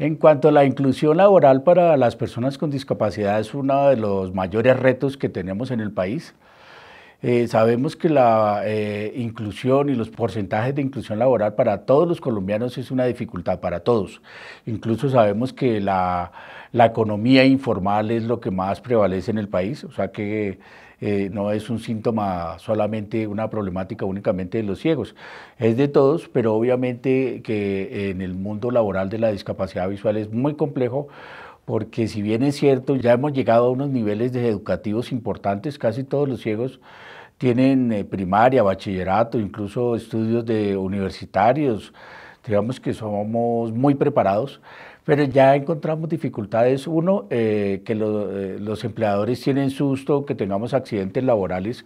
En cuanto a la inclusión laboral para las personas con discapacidad es uno de los mayores retos que tenemos en el país. Eh, sabemos que la eh, inclusión y los porcentajes de inclusión laboral para todos los colombianos es una dificultad para todos. Incluso sabemos que la, la economía informal es lo que más prevalece en el país, o sea que eh, no es un síntoma solamente, una problemática únicamente de los ciegos, es de todos, pero obviamente que en el mundo laboral de la discapacidad visual es muy complejo porque si bien es cierto, ya hemos llegado a unos niveles de educativos importantes, casi todos los ciegos tienen eh, primaria, bachillerato, incluso estudios de universitarios, digamos que somos muy preparados, pero ya encontramos dificultades. Uno, eh, que eh, los empleadores tienen susto que tengamos accidentes laborales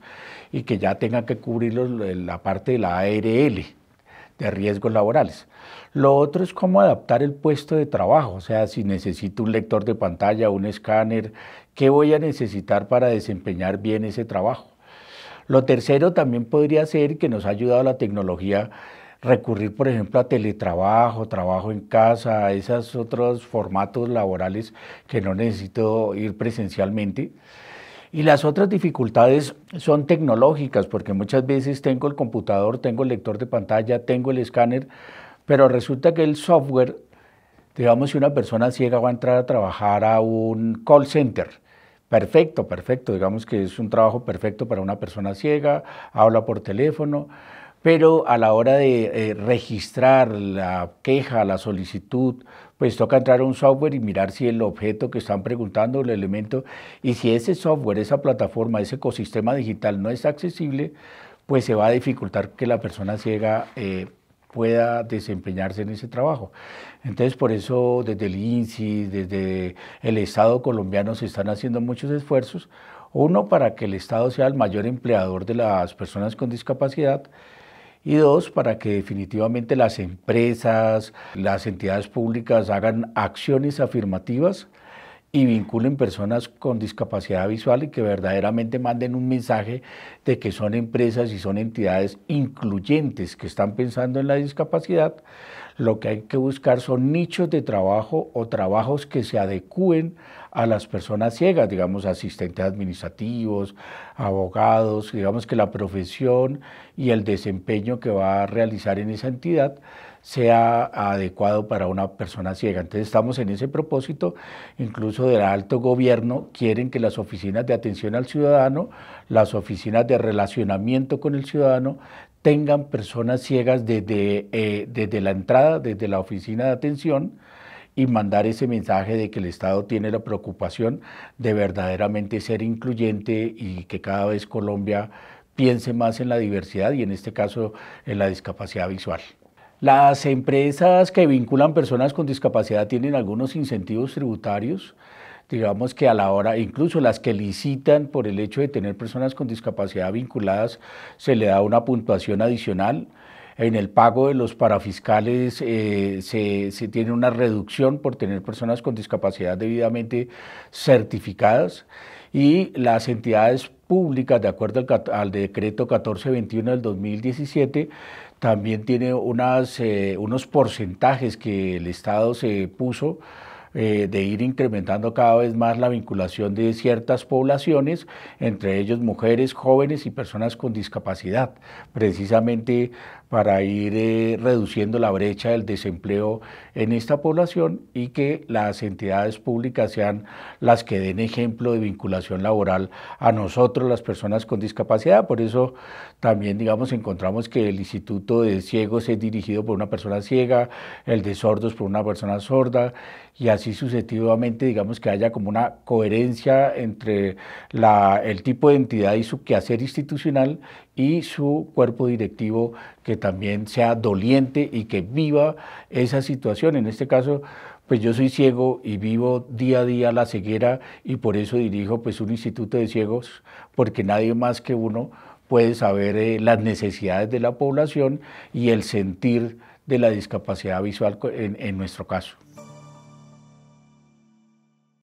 y que ya tengan que cubrir eh, la parte de la ARL, de riesgos laborales. Lo otro es cómo adaptar el puesto de trabajo, o sea, si necesito un lector de pantalla, un escáner, ¿qué voy a necesitar para desempeñar bien ese trabajo? Lo tercero también podría ser que nos ha ayudado la tecnología recurrir, por ejemplo, a teletrabajo, trabajo en casa, a esos otros formatos laborales que no necesito ir presencialmente. Y las otras dificultades son tecnológicas, porque muchas veces tengo el computador, tengo el lector de pantalla, tengo el escáner, pero resulta que el software, digamos, si una persona ciega va a entrar a trabajar a un call center, perfecto, perfecto, digamos que es un trabajo perfecto para una persona ciega, habla por teléfono, pero a la hora de eh, registrar la queja, la solicitud, pues toca entrar a un software y mirar si el objeto que están preguntando, el elemento, y si ese software, esa plataforma, ese ecosistema digital no es accesible, pues se va a dificultar que la persona ciega eh, pueda desempeñarse en ese trabajo. Entonces, por eso desde el INSI, desde el Estado colombiano se están haciendo muchos esfuerzos. Uno, para que el Estado sea el mayor empleador de las personas con discapacidad y dos, para que definitivamente las empresas, las entidades públicas hagan acciones afirmativas y vinculen personas con discapacidad visual y que verdaderamente manden un mensaje de que son empresas y son entidades incluyentes que están pensando en la discapacidad. Lo que hay que buscar son nichos de trabajo o trabajos que se adecúen a las personas ciegas, digamos, asistentes administrativos, abogados, digamos que la profesión y el desempeño que va a realizar en esa entidad sea adecuado para una persona ciega. Entonces estamos en ese propósito, incluso del alto gobierno quieren que las oficinas de atención al ciudadano, las oficinas de relacionamiento con el ciudadano, tengan personas ciegas desde, eh, desde la entrada, desde la oficina de atención, y mandar ese mensaje de que el Estado tiene la preocupación de verdaderamente ser incluyente y que cada vez Colombia piense más en la diversidad y en este caso en la discapacidad visual. Las empresas que vinculan personas con discapacidad tienen algunos incentivos tributarios, digamos que a la hora, incluso las que licitan por el hecho de tener personas con discapacidad vinculadas, se le da una puntuación adicional. En el pago de los parafiscales eh, se, tiene una reducción por tener personas con discapacidad debidamente certificadas y las entidades públicas, de acuerdo al, decreto 1421 del 2017, también tiene unas, eh, unos porcentajes que el Estado se puso eh, de ir incrementando cada vez más la vinculación de ciertas poblaciones, entre ellos mujeres, jóvenes y personas con discapacidad, precisamente para ir eh, reduciendo la brecha del desempleo en esta población y que las entidades públicas sean las que den ejemplo de vinculación laboral a nosotros, las personas con discapacidad. Por eso también, digamos, encontramos que el Instituto de Ciegos es dirigido por una persona ciega, el de sordos por una persona sorda y así así sucesivamente, digamos que haya como una coherencia entre el tipo de entidad y su quehacer institucional y su cuerpo directivo que también sea doliente y que viva esa situación. En este caso, pues yo soy ciego y vivo día a día la ceguera y por eso dirijo pues un instituto de ciegos, porque nadie más que uno puede saber eh, las necesidades de la población y el sentir de la discapacidad visual en nuestro caso.